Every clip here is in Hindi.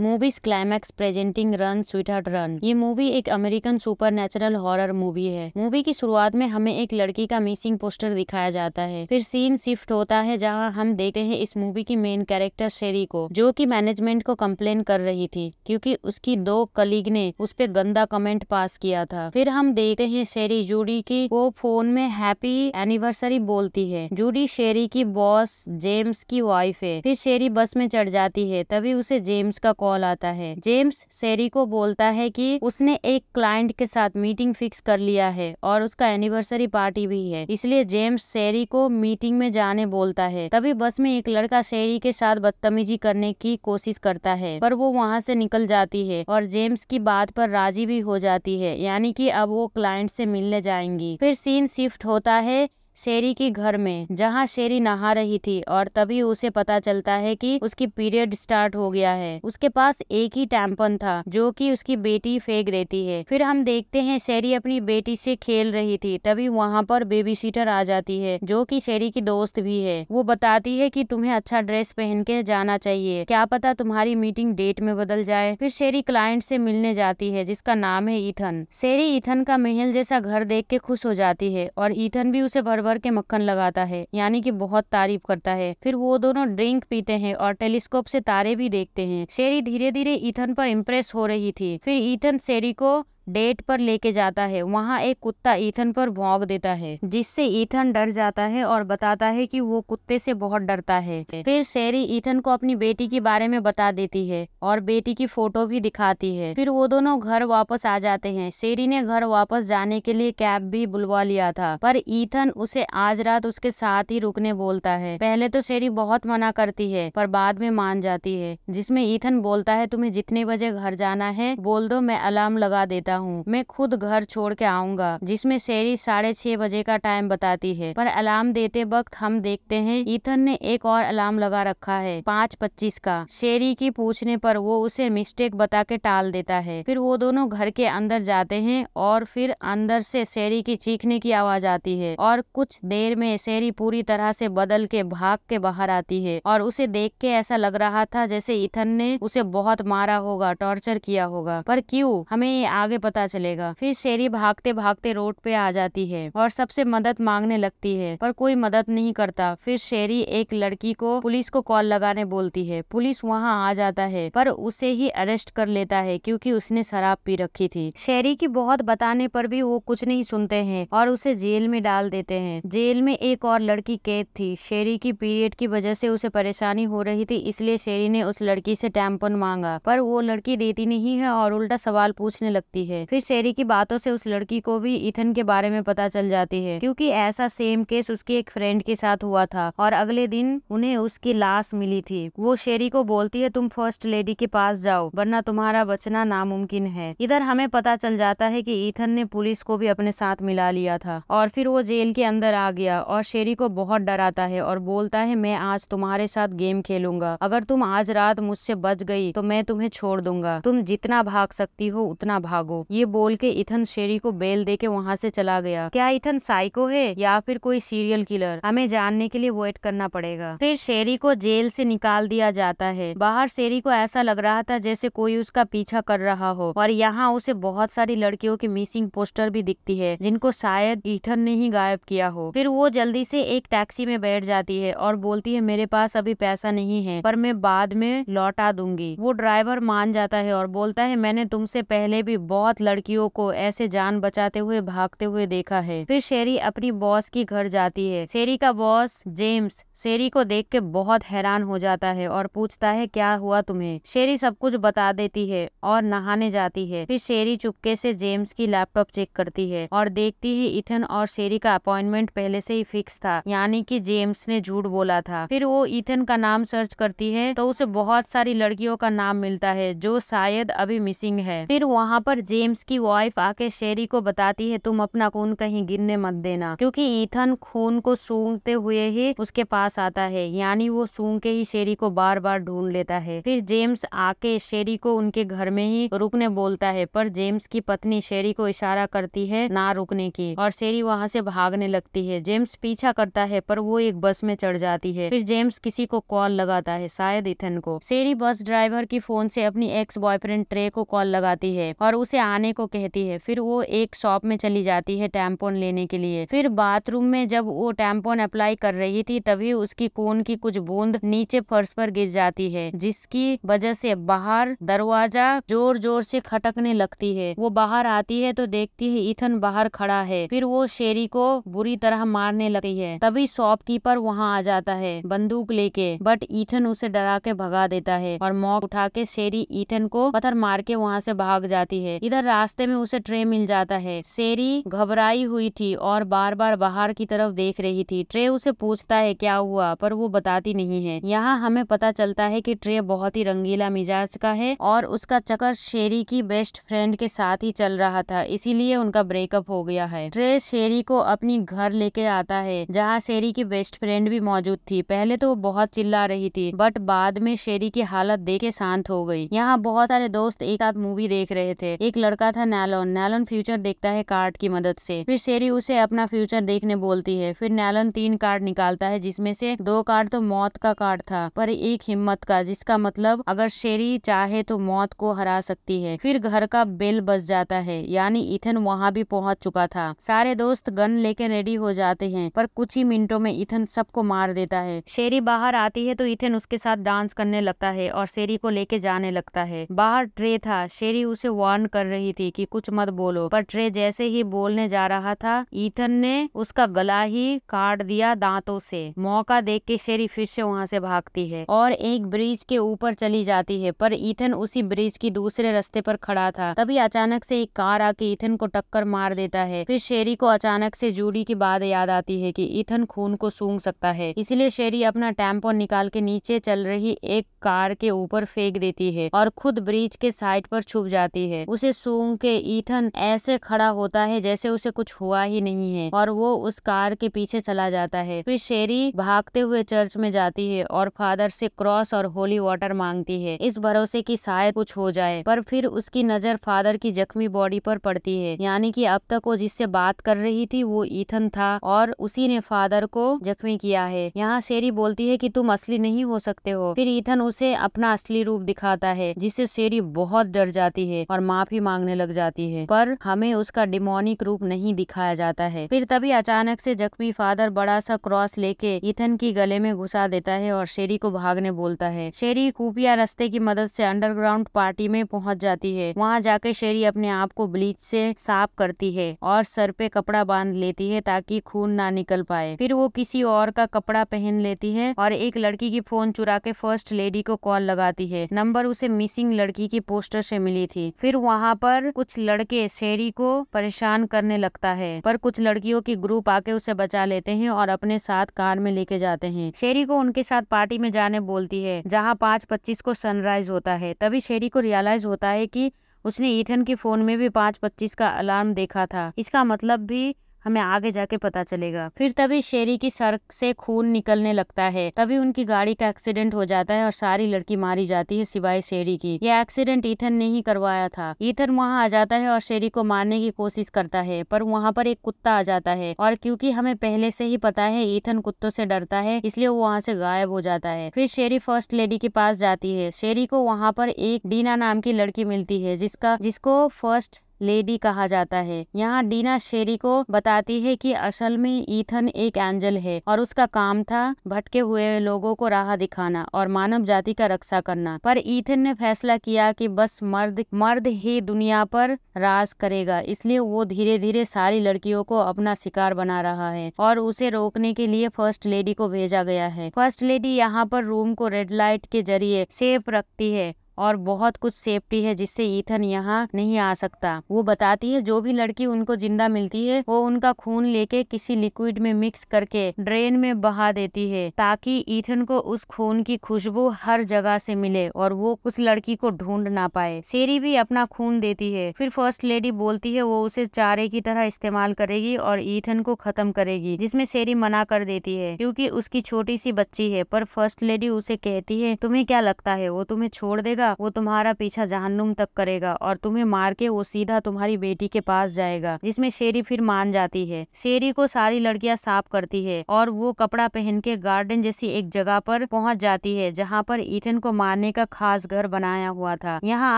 Movies climax presenting run sweetheart run ये मूवी एक American supernatural horror movie है मूवी की शुरुआत में हमें एक लड़की का मिसिंग पोस्टर दिखाया जाता है फिर सीन शिफ्ट होता है जहाँ हम देखते हैं इस मूवी की मेन कैरेक्टर शेरी को जो की मैनेजमेंट को कम्प्लेन कर रही थी क्यूँकी उसकी दो कलीग ने उस पर गंदा कमेंट पास किया था फिर हम देखते हैं शेरी जूडी की वो फोन में हैप्पी एनिवर्सरी बोलती है जूडी शेरी की बॉस जेम्स की वाइफ है फिर शेरी बस में चढ़ जाती है तभी उसे जेम्स का कॉल आता है जेम्स शेरी को बोलता है कि उसने एक क्लाइंट के साथ मीटिंग फिक्स कर लिया है और उसका एनिवर्सरी पार्टी भी है इसलिए जेम्स शेरी को मीटिंग में जाने बोलता है तभी बस में एक लड़का शेरी के साथ बदतमीजी करने की कोशिश करता है पर वो वहाँ से निकल जाती है और जेम्स की बात पर राजी भी हो जाती है यानी कि अब वो क्लाइंट से मिलने जाएंगी फिर सीन शिफ्ट होता है शेरी के घर में जहाँ शेरी नहा रही थी और तभी उसे पता चलता है कि उसकी पीरियड स्टार्ट हो गया है उसके पास एक ही टैंपन था जो कि उसकी बेटी फेंक देती है फिर हम देखते हैं शेरी अपनी बेटी से खेल रही थी तभी वहाँ पर बेबी सीटर आ जाती है जो कि शेरी की दोस्त भी है वो बताती है कि तुम्हें अच्छा ड्रेस पहन के जाना चाहिए क्या पता तुम्हारी मीटिंग डेट में बदल जाए फिर शेरी क्लाइंट से मिलने जाती है जिसका नाम है ईथन शेरी ईथन का महल जैसा घर देख के खुश हो जाती है और ईथन भी उसे भर भर के मक्खन लगाता है यानी कि बहुत तारीफ करता है फिर वो दोनों ड्रिंक पीते हैं और टेलीस्कोप से तारे भी देखते हैं शेरी धीरे धीरे ईथन पर इम्प्रेस हो रही थी फिर ईथन शेरी को डेट पर लेके जाता है वहाँ एक कुत्ता ईथन पर भोंग देता है जिससे ईथन डर जाता है और बताता है कि वो कुत्ते से बहुत डरता है फिर शेरी ईथन को अपनी बेटी के बारे में बता देती है और बेटी की फोटो भी दिखाती है फिर वो दोनों घर वापस आ जाते हैं शेरी ने घर वापस जाने के लिए कैब भी बुलवा लिया था पर ईथन उसे आज रात उसके साथ ही रुकने बोलता है पहले तो शेरी बहुत मना करती है पर बाद में मान जाती है जिसमे ईथन बोलता है तुम्हें जितने बजे घर जाना है बोल दो मैं अलार्म लगा देता हूँ मैं खुद घर छोड़ के आऊंगा जिसमे शेरी साढ़े छह बजे का टाइम बताती है पर अलार्म देते वक्त हम देखते हैं ईथन ने एक और अलार्म लगा रखा है पाँच पच्चीस का शेरी की पूछने पर वो उसे मिस्टेक बता के टाल देता है फिर वो दोनों घर के अंदर जाते हैं और फिर अंदर से शेरी की चीखने की आवाज आती है और कुछ देर में शेरी पूरी तरह से बदल के भाग के बाहर आती है और उसे देख के ऐसा लग रहा था जैसे ईथन ने उसे बहुत मारा होगा टॉर्चर किया होगा पर क्यूँ हमें ये आगे पता चलेगा फिर शेरी भागते भागते रोड पे आ जाती है और सबसे मदद मांगने लगती है पर कोई मदद नहीं करता फिर शेरी एक लड़की को पुलिस को कॉल लगाने बोलती है पुलिस वहाँ आ जाता है पर उसे ही अरेस्ट कर लेता है क्योंकि उसने शराब पी रखी थी शेरी की बहुत बताने पर भी वो कुछ नहीं सुनते हैं और उसे जेल में डाल देते हैं जेल में एक और लड़की कैद थी शेरी की पीरियड की वजह से उसे परेशानी हो रही थी इसलिए शेरी ने उस लड़की से टैंपन मांगा पर वो लड़की देती नहीं है और उल्टा सवाल पूछने लगती है है फिर शेरी की बातों से उस लड़की को भी इथन के बारे में पता चल जाती है क्योंकि ऐसा सेम केस उसकी एक फ्रेंड के साथ हुआ था और अगले दिन उन्हें उसकी लाश मिली थी वो शेरी को बोलती है तुम फर्स्ट लेडी के पास जाओ वरना तुम्हारा बचना नामुमकिन है इधर हमें पता चल जाता है की ईथन ने पुलिस को भी अपने साथ मिला लिया था और फिर वो जेल के अंदर आ गया और शेरी को बहुत डराता है और बोलता है मैं आज तुम्हारे साथ गेम खेलूंगा अगर तुम आज रात मुझसे बच गई तो मैं तुम्हें छोड़ दूंगा तुम जितना भाग सकती हो उतना भागो ये बोल के इथन शेरी को बेल दे के वहाँ से चला गया क्या इथन साइको है या फिर कोई सीरियल किलर हमें जानने के लिए वेट करना पड़ेगा फिर शेरी को जेल से निकाल दिया जाता है बाहर शेरी को ऐसा लग रहा था जैसे कोई उसका पीछा कर रहा हो और यहाँ उसे बहुत सारी लड़कियों की मिसिंग पोस्टर भी दिखती है जिनको शायद ईथन ने ही गायब किया हो फिर वो जल्दी से एक टैक्सी में बैठ जाती है और बोलती है मेरे पास अभी पैसा नहीं है पर मैं बाद में लौटा दूंगी वो ड्राइवर मान जाता है और बोलता है मैंने तुमसे पहले भी बहुत बहुत लड़कियों को ऐसे जान बचाते हुए भागते हुए देखा है फिर शेरी अपनी बॉस की घर जाती है शेरी का बॉस जेम्स शेरी को देख के बहुत हैरान हो जाता है और पूछता है क्या हुआ तुम्हें शेरी सब कुछ बता देती है और नहाने जाती है फिर शेरी चुपके से जेम्स की लैपटॉप चेक करती है और देखती है इथन और शेरी का अपॉइंटमेंट पहले से ही फिक्स था यानी कि जेम्स ने झूठ बोला था फिर वो इथन का नाम सर्च करती है तो उसे बहुत सारी लड़कियों का नाम मिलता है जो शायद अभी मिसिंग है फिर वहाँ पर जेम्स जेम्स की वाइफ आके शेरी को बताती है तुम अपना खून कहीं गिरने मत देना क्योंकि ईथन खून को सूंघते हुए ही उसके पास आता है यानी वो सूंघ के ही शेरी को बार बार ढूंढ लेता है फिर जेम्स आके शेरी को उनके घर में ही रुकने बोलता है पर जेम्स की पत्नी शेरी को इशारा करती है ना रुकने की और शेरी वहाँ से भागने लगती है जेम्स पीछा करता है पर वो एक बस में चढ़ जाती है फिर जेम्स किसी को कॉल लगाता है शायद इथन को शेरी बस ड्राइवर की फोन से अपनी एक्स बॉयफ्रेंड ट्रे को कॉल लगाती है और उसे आने को कहती है फिर वो एक शॉप में चली जाती है टैम्पोन लेने के लिए फिर बाथरूम में जब वो टैम्पोन अप्लाई कर रही थी तभी उसकी कोन की कुछ बूंद नीचे फर्श पर गिर जाती है जिसकी वजह से बाहर दरवाजा जोर जोर से खटकने लगती है वो बाहर आती है तो देखती है इथन बाहर खड़ा है फिर वो शेरी को बुरी तरह मारने लगती है तभी शॉपकीपर वहाँ आ जाता है बंदूक लेके बट ईथन उसे डरा के भगा देता है और मौत उठा के शेरी ईथन को पत्थर मार के वहाँ से भाग जाती है इधर इधर रास्ते में उसे ट्रे मिल जाता है शेरी घबराई हुई थी और बार बार बाहर की तरफ देख रही थी ट्रे उसे पूछता है क्या हुआ पर वो बताती नहीं है यहाँ हमें पता चलता है कि ट्रे बहुत ही रंगीला मिजाज का है और उसका चक्कर शेरी की बेस्ट फ्रेंड के साथ ही चल रहा था इसीलिए उनका ब्रेकअप हो गया है ट्रे शेरी को अपनी घर लेके आता है जहाँ शेरी की बेस्ट फ्रेंड भी मौजूद थी पहले तो वो बहुत चिल्ला रही थी बट बाद में शेरी की हालत देख के शांत हो गई यहाँ बहुत सारे दोस्त एक साथ मूवी देख रहे थे एक लड़... लड़का था नैलोन नैलोन फ्यूचर देखता है कार्ड की मदद से फिर शेरी उसे अपना फ्यूचर देखने बोलती है फिर नैलोन तीन कार्ड निकालता है जिसमें से दो कार्ड तो मौत का कार्ड था पर एक हिम्मत का जिसका मतलब अगर शेरी चाहे तो मौत को हरा सकती है फिर घर का बेल बज जाता है यानी इथन वहाँ भी पहुँच चुका था सारे दोस्त गन लेके रेडी हो जाते हैं पर कुछ ही मिनटों में इथन सबको मार देता है शेरी बाहर आती है तो इथन उसके साथ डांस करने लगता है और शेरी को लेके जाने लगता है बाहर ट्रे था शेरी उसे वार्न कर रही रही थी कि कुछ मत बोलो पर ट्रे जैसे ही बोलने जा रहा था ईथन ने उसका गला ही काट दिया दांतों से मौका देख के शेरी फिर से वहां से भागती है और एक ब्रिज के ऊपर चली जाती है पर ईथन उसी ब्रिज की दूसरे रस्ते पर खड़ा था तभी अचानक से एक कार आके ईथन को टक्कर मार देता है फिर शेरी को अचानक से जूडी की बात याद आती है कि ईथन खून को सूंघ सकता है इसलिए शेरी अपना टेम्पो निकाल के नीचे चल रही एक कार के ऊपर फेंक देती है और खुद ब्रिज के साइड पर छुप जाती है उसे सूंघ के ईथन ऐसे खड़ा होता है जैसे उसे कुछ हुआ ही नहीं है और वो उस कार के पीछे चला जाता है फिर शेरी भागते हुए चर्च में जाती है और फादर से क्रॉस और होली वाटर मांगती है इस भरोसे की शायद कुछ हो जाए पर फिर उसकी नजर फादर की जख्मी बॉडी पर पड़ती है यानी कि अब तक वो जिससे बात कर रही थी वो ईथन था और उसी ने फादर को जख्मी किया है यहाँ शेरी बोलती है कि तुम असली नहीं हो सकते हो फिर ईथन उसे अपना असली रूप दिखाता है जिससे शेरी बहुत डर जाती है और माफी मांग मांगने लग जाती है पर हमें उसका डिमोनिक रूप नहीं दिखाया जाता है फिर तभी अचानक से जख्मी फादर बड़ा सा क्रॉस लेके इथन की गले में घुसा देता है और शेरी को भागने बोलता है शेरी कूपिया रस्ते की मदद से अंडरग्राउंड पार्टी में पहुंच जाती है वहां जाके शेरी अपने आप को ब्लीच से साफ करती है और सर पे कपड़ा बांध लेती है ताकि खून ना निकल पाए फिर वो किसी और का कपड़ा पहन लेती है और एक लड़की की फोन चुरा के फर्स्ट लेडी को कॉल लगाती है नंबर उसे मिसिंग लड़की की पोस्टर से मिली थी फिर वहाँ पर कुछ लड़के शेरी को परेशान करने लगता है पर कुछ लड़कियों की ग्रुप आके उसे बचा लेते हैं और अपने साथ कार में लेके जाते हैं शेरी को उनके साथ पार्टी में जाने बोलती है जहाँ पाँच पच्चीस को सनराइज होता है तभी शेरी को रियलाइज होता है की उसने ईथन के फोन में भी पाँच पच्चीस का अलार्म देखा था इसका मतलब भी हमें आगे जाके पता चलेगा फिर तभी शेरी की सर से खून निकलने लगता है तभी उनकी गाड़ी का एक्सीडेंट हो जाता है और सारी लड़की मारी जाती है सिवाय शेरी की यह एक्सीडेंट ईथन ने ही करवाया था ईथन वहाँ आ जाता है और शेरी को मारने की कोशिश करता है पर वहाँ पर एक कुत्ता आ जाता है और क्यूँकी हमें पहले से ही पता है ईथन कुत्तों से डरता है इसलिए वो वहाँ से गायब हो जाता है फिर शेरी फर्स्ट लेडी के पास जाती है शेरी को वहाँ पर एक डीना नाम की लड़की मिलती है जिसका जिसको फर्स्ट लेडी कहा जाता है यहाँ डीना शेरी को बताती है कि असल में ईथन एक एंजल है और उसका काम था भटके हुए लोगों को राह दिखाना और मानव जाति का रक्षा करना पर ईथन ने फैसला किया कि बस मर्द मर्द ही दुनिया पर राज करेगा इसलिए वो धीरे धीरे सारी लड़कियों को अपना शिकार बना रहा है और उसे रोकने के लिए फर्स्ट लेडी को भेजा गया है फर्स्ट लेडी यहाँ पर रूम को रेड लाइट के जरिए सेफ रखती है और बहुत कुछ सेफ्टी है जिससे ईथन यहाँ नहीं आ सकता वो बताती है जो भी लड़की उनको जिंदा मिलती है वो उनका खून लेके किसी लिक्विड में मिक्स करके ड्रेन में बहा देती है ताकि ईथन को उस खून की खुशबू हर जगह से मिले और वो उस लड़की को ढूंढ ना पाए शेरी भी अपना खून देती है फिर फर्स्ट लेडी बोलती है वो उसे चारे की तरह इस्तेमाल करेगी और ईथन को खत्म करेगी जिसमे शेरी मना कर देती है क्यूँकी उसकी छोटी सी बच्ची है पर फर्स्ट लेडी उसे कहती है तुम्हे क्या लगता है वो तुम्हें छोड़ देगा करेगा वो तुम्हारा पीछा जहन्नुम तक करेगा और तुम्हें मार के वो सीधा तुम्हारी बेटी के पास जाएगा जिसमें शेरी फिर मान जाती है शेरी को सारी लड़कियां साफ करती है और वो कपड़ा पहन के गार्डन जैसी एक जगह पर पहुंच जाती है जहां पर ईथन को मारने का खास घर बनाया हुआ था यहाँ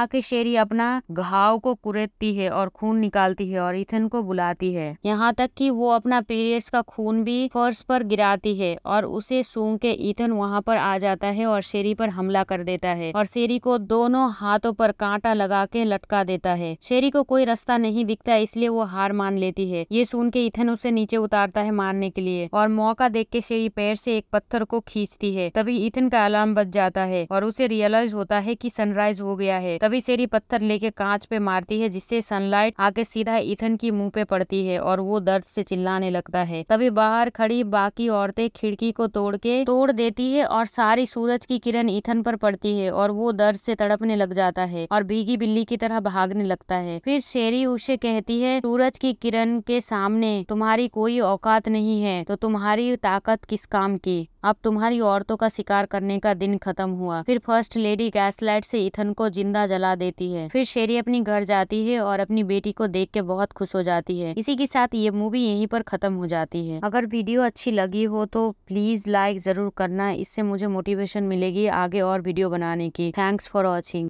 आके शेरी अपना घाव को कुरेदती है और खून निकालती है और ईथन को बुलाती है यहाँ तक की वो अपना पीरियड्स का खून भी फर्श पर गिराती है और उसे सूंघ के ईथन वहाँ पर आ जाता है और शेरी पर हमला कर देता है और शेरी को दोनों हाथों पर कांटा लगा के लटका देता है शेरी को कोई रास्ता नहीं दिखता इसलिए वो हार मान लेती है ये सुन के इथन उसे नीचे उतारता है मारने के लिए और मौका देख के शेरी पैर से एक पत्थर को खींचती है तभी इथन का अलार्म बच जाता है और उसे रियलाइज होता है की सनराइज हो गया है तभी शेरी पत्थर लेके कांच पे मारती है जिससे सनलाइट आके सीधा इथन की मुंह पे पड़ती है और वो दर्द से चिल्लाने लगता है तभी बाहर खड़ी बाकी औरतें खिड़की को तोड़ के तोड़ देती है और सारी सूरज की किरण ईथन पर पड़ती है और वो दर्द से तड़पने लग जाता है और भीगी बिल्ली की तरह भागने लगता है फिर शेरी उसे कहती है सूरज की किरण के सामने तुम्हारी कोई औकात नहीं है तो तुम्हारी ताकत किस काम की अब तुम्हारी औरतों का शिकार करने का दिन खत्म हुआ फिर फर्स्ट लेडी गैसलाइट से इथन को जिंदा जला देती है फिर शेरी अपनी घर जाती है और अपनी बेटी को देख के बहुत खुश हो जाती है इसी के साथ ये मूवी यहीं पर खत्म हो जाती है अगर वीडियो अच्छी लगी हो तो प्लीज लाइक जरूर करना इससे मुझे मोटिवेशन मिलेगी आगे और वीडियो बनाने की थैंक्स फॉर for watching.